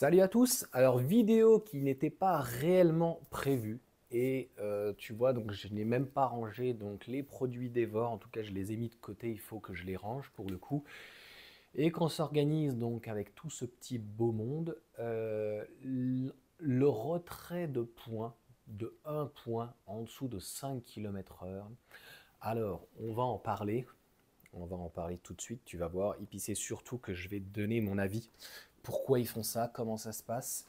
Salut à tous, alors vidéo qui n'était pas réellement prévue et euh, tu vois donc je n'ai même pas rangé donc les produits d'Evor, en tout cas je les ai mis de côté, il faut que je les range pour le coup. Et qu'on s'organise donc avec tout ce petit beau monde, euh, le retrait de points, de 1 point en dessous de 5 km heure. Alors on va en parler, on va en parler tout de suite, tu vas voir. Et puis c'est surtout que je vais te donner mon avis pourquoi ils font ça, comment ça se passe.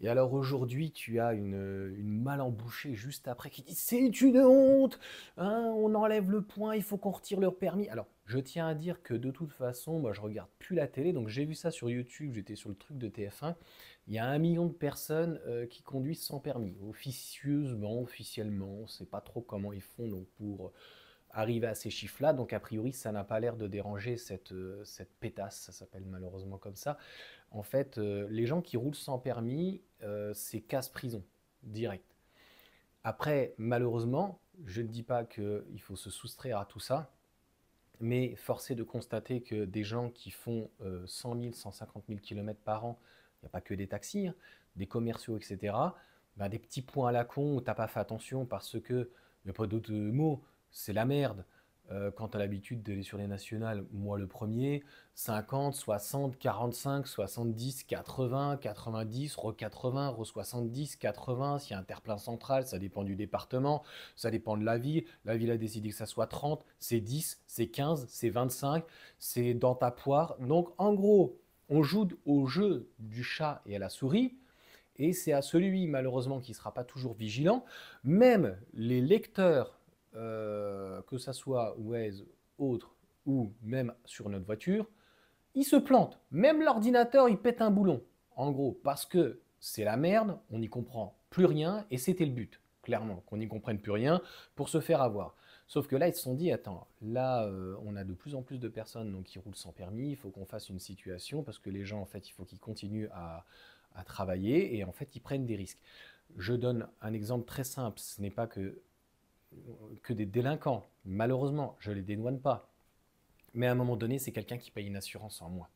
Et alors aujourd'hui, tu as une, malle mal embouchée juste après qui dit c'est une honte, hein, on enlève le point, il faut qu'on retire leur permis. Alors je tiens à dire que de toute façon, moi je regarde plus la télé, donc j'ai vu ça sur YouTube, j'étais sur le truc de TF1. Il y a un million de personnes euh, qui conduisent sans permis, officieusement, officiellement, on ne sait pas trop comment ils font donc pour arriver à ces chiffres-là. Donc a priori, ça n'a pas l'air de déranger cette, euh, pétasse, ça s'appelle malheureusement comme ça. En fait, euh, les gens qui roulent sans permis, euh, c'est casse-prison, direct. Après, malheureusement, je ne dis pas qu'il faut se soustraire à tout ça, mais force est de constater que des gens qui font 100 000, 150 000 km par an, il n'y a pas que des taxis, hein, des commerciaux, etc., ben, des petits points à la con où tu n'as pas fait attention parce que, il n'y a pas d'autre mot, c'est la merde. Euh, quant quand tu as l'habitude d'aller sur les nationales, moi le premier, 50, 60, 45, 70, 80, 90, re 80, re 70, 80, s'il y a un terre-plein central, ça dépend du département, ça dépend de la ville, la ville a décidé que ça soit 30, c'est 10, c'est 15, c'est 25, c'est dans ta poire. Donc en gros, on joue au jeu du chat et à la souris, et c'est à celui malheureusement qui ne sera pas toujours vigilant, même les lecteurs euh, que ça soit Waze, autre ou même sur notre voiture, il se plante. Même l'ordinateur, il pète un boulon. En gros, parce que c'est la merde, on n'y comprend plus rien et c'était le but, clairement, qu'on n'y comprenne plus rien pour se faire avoir. Sauf que là, ils se sont dit, attends, là, euh, on a de plus en plus de personnes donc, qui roulent sans permis, il faut qu'on fasse une situation, parce que les gens, en fait, il faut qu'ils continuent à travailler, et en fait, ils prennent des risques. Je donne un exemple très simple, ce n'est pas que que des délinquants. Malheureusement, je ne les dédouane pas. Mais à un moment donné, c'est quelqu'un qui paye une assurance en moins.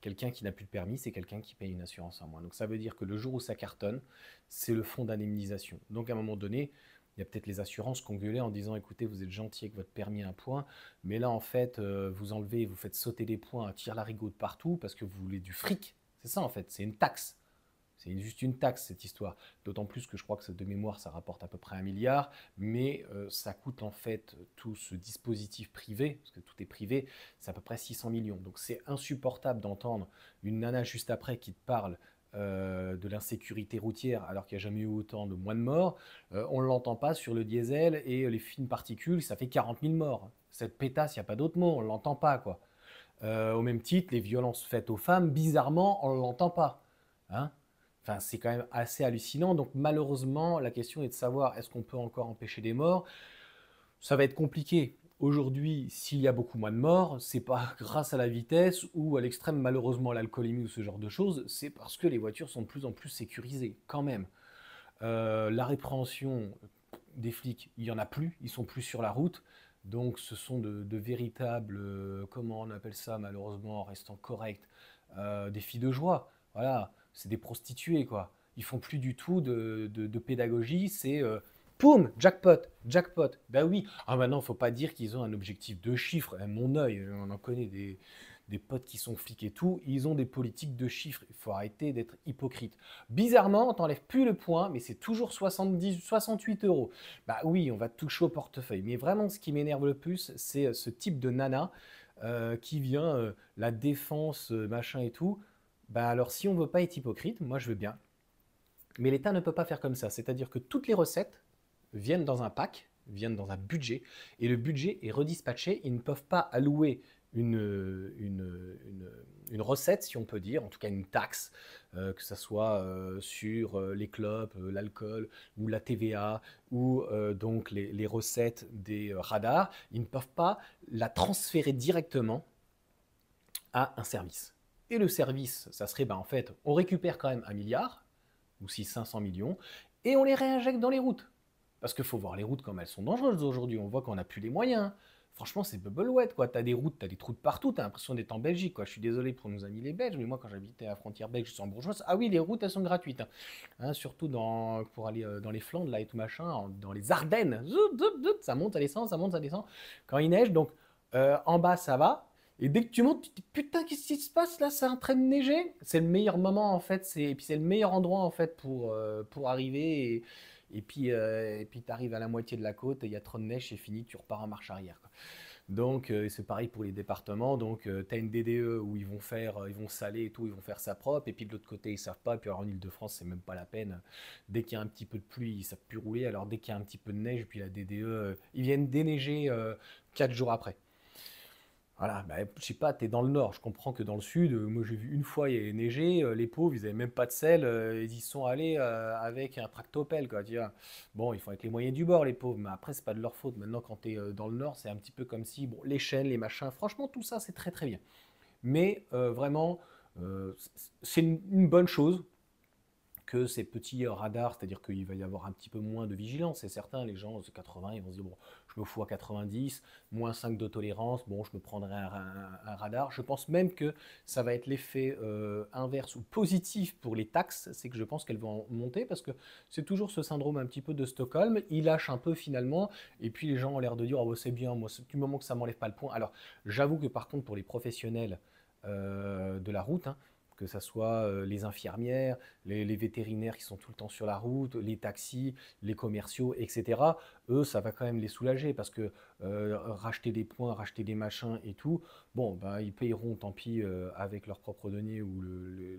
Quelqu'un qui n'a plus de permis, c'est quelqu'un qui paye une assurance en moins. Donc ça veut dire que le jour où ça cartonne, c'est le fonds d'indemnisation. Donc à un moment donné, il y a peut-être les assurances gueulé en disant écoutez, vous êtes gentil avec votre permis à un point, mais là en fait, euh, vous enlevez, vous faites sauter des points, tire la de partout parce que vous voulez du fric. C'est ça en fait, c'est une taxe. C'est juste une taxe, cette histoire. D'autant plus que je crois que de mémoire, ça rapporte à peu près un milliard, mais euh, ça coûte en fait tout ce dispositif privé, parce que tout est privé, c'est à peu près 600 millions. Donc c'est insupportable d'entendre une nana juste après qui te parle euh, de l'insécurité routière alors qu'il n'y a jamais eu autant de moins de morts. Euh, on ne l'entend pas sur le diesel et les fines particules, ça fait 40 000 morts. Cette pétasse, il n'y a pas d'autre mot, on ne l'entend pas. quoi. au même titre, les violences faites aux femmes, bizarrement, on ne l'entend pas. Hein c'est quand même assez hallucinant. Donc malheureusement, la question est de savoir est-ce qu'on peut encore empêcher des morts Ça va être compliqué. Aujourd'hui, s'il y a beaucoup moins de morts, c'est pas grâce à la vitesse ou à l'extrême malheureusement l'alcoolémie ou ce genre de choses, c'est parce que les voitures sont de plus en plus sécurisées quand même. Euh, la répréhension des flics, il y en a plus, ils sont plus sur la route. Donc ce sont de, véritables, euh, comment on appelle ça malheureusement, en restant correct, euh, des filles de joie. Voilà, c'est des prostituées, quoi. Ils font plus du tout de, pédagogie, c'est euh, poum, jackpot, jackpot. Ben oui, ah maintenant, faut pas dire qu'ils ont un objectif de chiffres. Eh, mon œil, on en connaît des, potes qui sont flics et tout, ils ont des politiques de chiffres. Il faut arrêter d'être hypocrite. Bizarrement, on t'enlève plus le point, mais c'est toujours 70, 68 euros. Ben oui, on va toucher au portefeuille. Mais vraiment, ce qui m'énerve le plus, c'est euh, ce type de nana euh, qui vient, la défense, machin et tout. Bah, alors si on veut pas être hypocrite, moi je veux bien. Mais l'État ne peut pas faire comme ça. C'est-à-dire que toutes les recettes viennent dans un pack, viennent dans un budget, et le budget est redispatché. Ils ne peuvent pas allouer une, recette, si on peut dire, en tout cas une taxe, euh, que ce soit euh, sur euh, les clopes, l'alcool ou la TVA, ou donc les, recettes des radars, ils ne peuvent pas la transférer directement à un service. Et le service, ça serait ben, en fait, on récupère quand même un milliard, ou si 500 millions, et on les réinjecte dans les routes. Parce qu'il faut voir les routes comme elles sont dangereuses aujourd'hui, on voit qu'on n'a plus les moyens. Franchement, c'est bubble wet, quoi. T'as des routes, t'as des trous de partout, t'as l'impression d'être en Belgique, quoi. Je suis désolé pour nos amis les Belges, mais moi, quand j'habitais à la frontière belge je en bourgeoise, ah oui, les routes, elles sont gratuites. Hein. Hein, surtout dans, pour aller euh, dans les Flandres, là, et tout machin, dans les Ardennes. ça monte, ça descend, ça monte, ça descend. Quand il neige, donc, euh, en bas, ça va, et dès que tu montes, tu te dis putain, qu'est-ce qui se passe là C'est en train de neiger C'est le meilleur moment en fait, et puis c'est le meilleur endroit en fait pour, euh, pour arriver. Et, puis euh, tu arrives à la moitié de la côte, il y a trop de neige, c'est fini, tu repars en marche arrière. Donc euh, c'est pareil pour les départements. Donc tu as une DDE où ils vont faire, ils vont saler et tout, ils vont faire ça propre. Et puis de l'autre côté, ils savent pas. Et puis alors en Ile-de-France, c'est même pas la peine. Dès qu'il y a un petit peu de pluie, ils savent plus rouler. Alors dès qu'il y a un petit peu de neige, puis la DDE, ils viennent déneiger quatre jours après. Voilà, bah, je sais pas, tu es dans le nord, je comprends que dans le sud, euh, moi j'ai vu une fois il y avait neigé, euh, les pauvres, ils n'avaient même pas de sel, euh, ils y sont allés avec un tractopelle, quoi. Tu vois. Bon, ils font avec les moyens du bord, les pauvres, mais après, c'est pas de leur faute. Maintenant, quand tu es dans le nord, c'est un petit peu comme si, bon, les chaînes, les machins, franchement, tout ça, c'est très très bien. Mais vraiment, c'est une, bonne chose, que ces petits radars, c'est-à-dire qu'il va y avoir un petit peu moins de vigilance, c'est certain, les gens, c'est 80, ils vont se dire, bon, je me fous à 90, moins 5 de tolérance, bon, je me prendrai un, radar. Je pense même que ça va être l'effet euh, inverse ou positif pour les taxes, c'est que je pense qu'elles vont monter parce que c'est toujours ce syndrome un petit peu de Stockholm, il lâche un peu finalement, et puis les gens ont l'air de dire, oh, bah, c'est bien, moi, du moment que ça m'enlève pas le point. Alors, j'avoue que par contre, pour les professionnels euh, de la route, hein, que ce soit euh, les infirmières, les, vétérinaires qui sont tout le temps sur la route, les taxis, les commerciaux, etc., eux, ça va quand même les soulager parce que euh, racheter des points, racheter des machins et tout, bon, bah, ils payeront, tant pis, euh, avec leurs propres deniers ou le, les,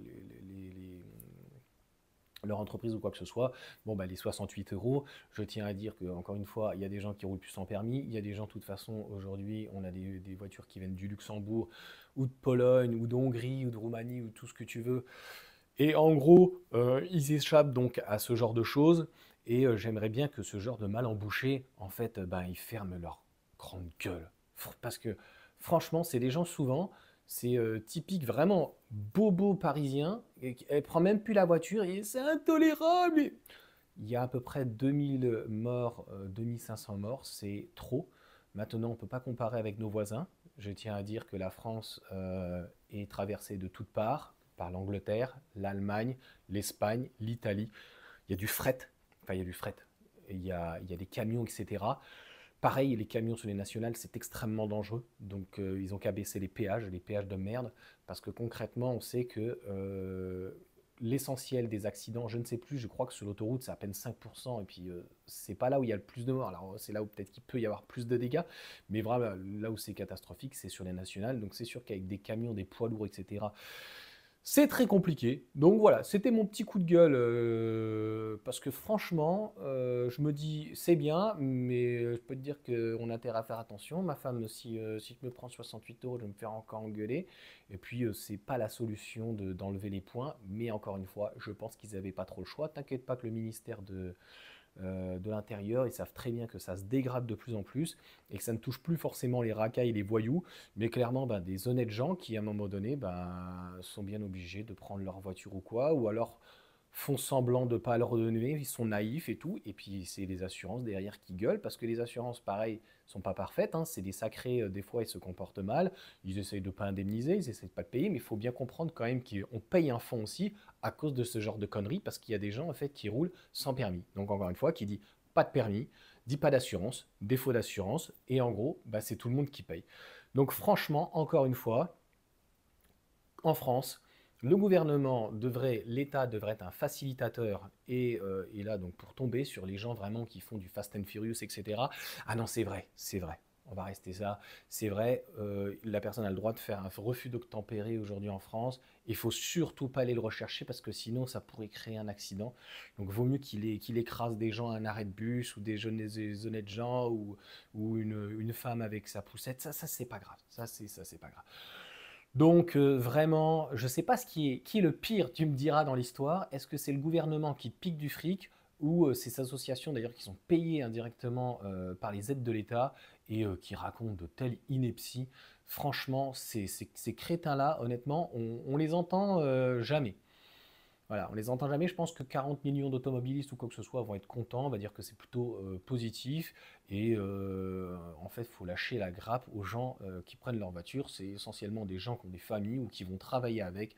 leur entreprise ou quoi que ce soit, bon, bah, les 68 euros, je tiens à dire que encore une fois, il y a des gens qui roulent plus sans permis, il y a des gens, de toute façon, aujourd'hui, on a des, voitures qui viennent du Luxembourg ou de Pologne ou d'Hongrie ou de Roumanie ou tout ce que tu veux. Et en gros, euh, ils échappent donc à ce genre de choses. Et euh, j'aimerais bien que ce genre de mal embouché, en fait, euh, ben, ils ferment leur grande gueule. Parce que franchement, c'est des gens souvent, c'est euh, typique, vraiment bobo parisien. Et, elle prend même plus la voiture et c'est intolérable. Il y a à peu près 2000 morts, 2500 euh, morts, c'est trop. Maintenant, on ne peut pas comparer avec nos voisins. Je tiens à dire que la France euh, est traversée de toutes parts, par l'Angleterre, l'Allemagne, l'Espagne, l'Italie. Il y a du fret, enfin il y a du fret, il y a des camions, etc. Pareil, les camions sur les nationales, c'est extrêmement dangereux. Donc, euh, ils ont qu'à baisser les péages, les péages de merde, parce que concrètement, on sait que euh, l'essentiel des accidents, je ne sais plus, je crois que sur l'autoroute, c'est à peine 5%, et puis euh, c'est pas là où il y a le plus de morts. Alors, c'est là où peut-être qu'il peut y avoir plus de dégâts, mais vraiment, là où c'est catastrophique, c'est sur les nationales. Donc, c'est sûr qu'avec des camions, des poids lourds, etc., c'est très compliqué. Donc voilà, c'était mon petit coup de gueule. Euh, parce que franchement, euh, je me dis, c'est bien, mais je peux te dire qu'on a intérêt à faire attention. Ma femme, si, euh, si je me prends 68 euros, je vais me faire encore engueuler. Et puis, c'est pas la solution d'enlever les points. Mais encore une fois, je pense qu'ils n'avaient pas trop le choix. T'inquiète pas que le ministère de, euh, de l'intérieur. Ils savent très bien que ça se dégrade de plus en plus et que ça ne touche plus forcément les racailles et les voyous, mais clairement ben, des honnêtes gens qui, à un moment donné, ben, sont bien obligés de prendre leur voiture ou quoi, ou alors font semblant de ne pas le redonner, ils sont naïfs et tout. Et puis, c'est les assurances derrière qui gueulent parce que les assurances, pareil, sont pas parfaites. Hein, c'est des sacrés, euh, des fois, ils se comportent mal. Ils essayent de pas indemniser, ils essayent de pas de payer. Mais il faut bien comprendre quand même qu'on paye un fonds aussi à cause de ce genre de conneries parce qu'il y a des gens, en fait, qui roulent sans permis. Donc, encore une fois, qui dit pas de permis, dit pas d'assurance, défaut d'assurance. Et en gros, bah, c'est tout le monde qui paye. Donc, franchement, encore une fois, en France, le gouvernement devrait, l'État devrait être un facilitateur euh, et, là donc pour tomber sur les gens vraiment qui font du Fast and Furious, etc. Ah non, c'est vrai, c'est vrai. On va rester ça. C'est vrai, euh, la personne a le droit de faire un refus d'obtempérer aujourd'hui en France. Il faut surtout pas aller le rechercher parce que sinon ça pourrait créer un accident. Donc vaut mieux qu'il écrase des gens à un arrêt de bus ou des jeunes des honnêtes gens ou, une, une, femme avec sa poussette. Ça, ça c'est pas grave. Ça, c'est ça, c'est pas grave. Donc euh, vraiment, je ne sais pas qui est, qui le pire, tu me diras dans l'histoire. Est-ce que c'est le gouvernement qui pique du fric ou euh, ces associations d'ailleurs qui sont payées indirectement euh, par les aides de l'État et qui racontent de telles inepties Franchement, ces, crétins-là, honnêtement, on, on les entend jamais. Voilà, on les entend jamais. Je pense que 40 millions d'automobilistes ou quoi que ce soit vont être contents. On va dire que c'est plutôt euh, positif. Et euh, en fait, il faut lâcher la grappe aux gens euh, qui prennent leur voiture. C'est essentiellement des gens qui ont des familles ou qui vont travailler avec.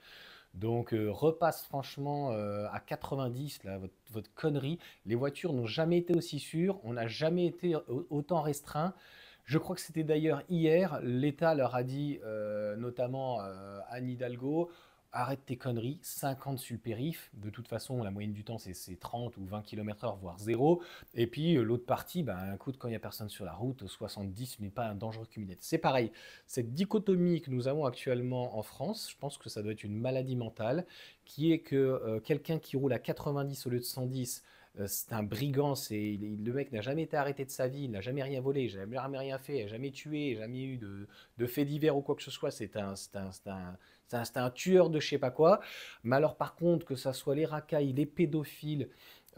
Donc repasse franchement à 90 là, votre, connerie. Les voitures n'ont jamais été aussi sûres. On n'a jamais été autant restreint. Je crois que c'était d'ailleurs hier, l'État leur a dit, notamment à Anne Hidalgo, arrête tes conneries, 50 sur le périph, de toute façon la moyenne du temps c'est 30 ou 20 km/h, voire 0 et puis euh, l'autre partie, ben, de quand il n'y a personne sur la route, 70 n'est pas un dangereux cumulé. C'est pareil, cette dichotomie que nous avons actuellement en France, je pense que ça doit être une maladie mentale, qui est que euh, quelqu'un qui roule à 90 au lieu de 110, euh, c'est un brigand, c'est le mec n'a jamais été arrêté de sa vie, il n'a jamais rien volé, n'a jamais rien fait, jamais tué, jamais eu de, fait divers ou quoi que ce soit. C'est un, tueur de je sais pas quoi. Mais alors par contre, que ça soit les racailles, les pédophiles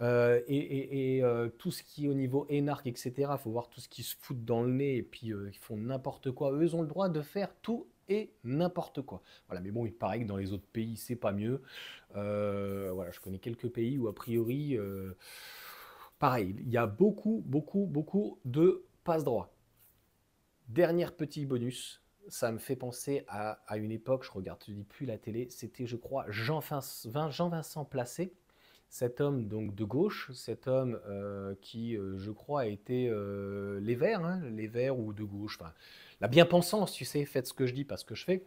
euh, et, euh, tout ce qui est au niveau énarque, etc., il faut voir tout ce qui se foutent dans le nez et puis ils font n'importe quoi. Eux, ont le droit de faire tout et n'importe quoi. Voilà, mais bon, il paraît que dans les autres pays, c'est pas mieux. Euh, voilà, je connais quelques pays où a priori, euh, pareil, il y a beaucoup, beaucoup, beaucoup de passe droit Dernier petit bonus, ça me fait penser à, une époque, je regarde, je dis plus la télé, c'était, je crois, Jean-Vincent Jean -Vincent Placé cet homme donc de gauche, cet homme euh, qui, je crois, a été les Verts, hein, les Verts ou de gauche, enfin, la bien-pensance, tu sais, faites ce que je dis, pas ce que je fais.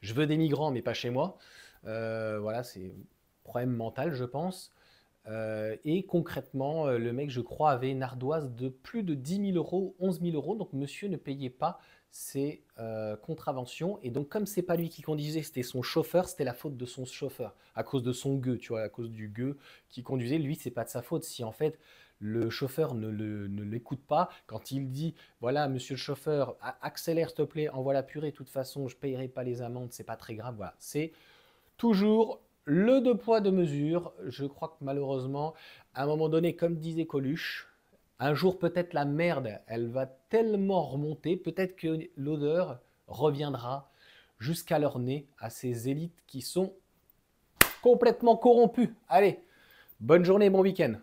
Je veux des migrants, mais pas chez moi. Euh, voilà, c'est problème mental, je pense. Euh, et concrètement, euh, le mec, je crois, avait une ardoise de plus de 10 000 euros, 11 000 euros. Donc, monsieur ne payait pas ses contraventions. Et donc, comme c'est pas lui qui conduisait, c'était son chauffeur, c'était la faute de son chauffeur, à cause de son gueux, tu vois, à cause du gueux qui conduisait. Lui, c'est pas de sa faute. Si en fait, le chauffeur ne, l'écoute pas, quand il dit voilà monsieur le chauffeur accélère s'il te plaît, envoie la purée, de toute façon je payerai pas les amendes, c'est pas très grave, voilà, c'est toujours le deux poids deux mesures. Je crois que malheureusement à un moment donné, comme disait Coluche, un jour peut-être la merde, elle va tellement remonter, peut-être que l'odeur reviendra jusqu'à leur nez à ces élites qui sont complètement corrompues. Allez, bonne journée, bon week-end.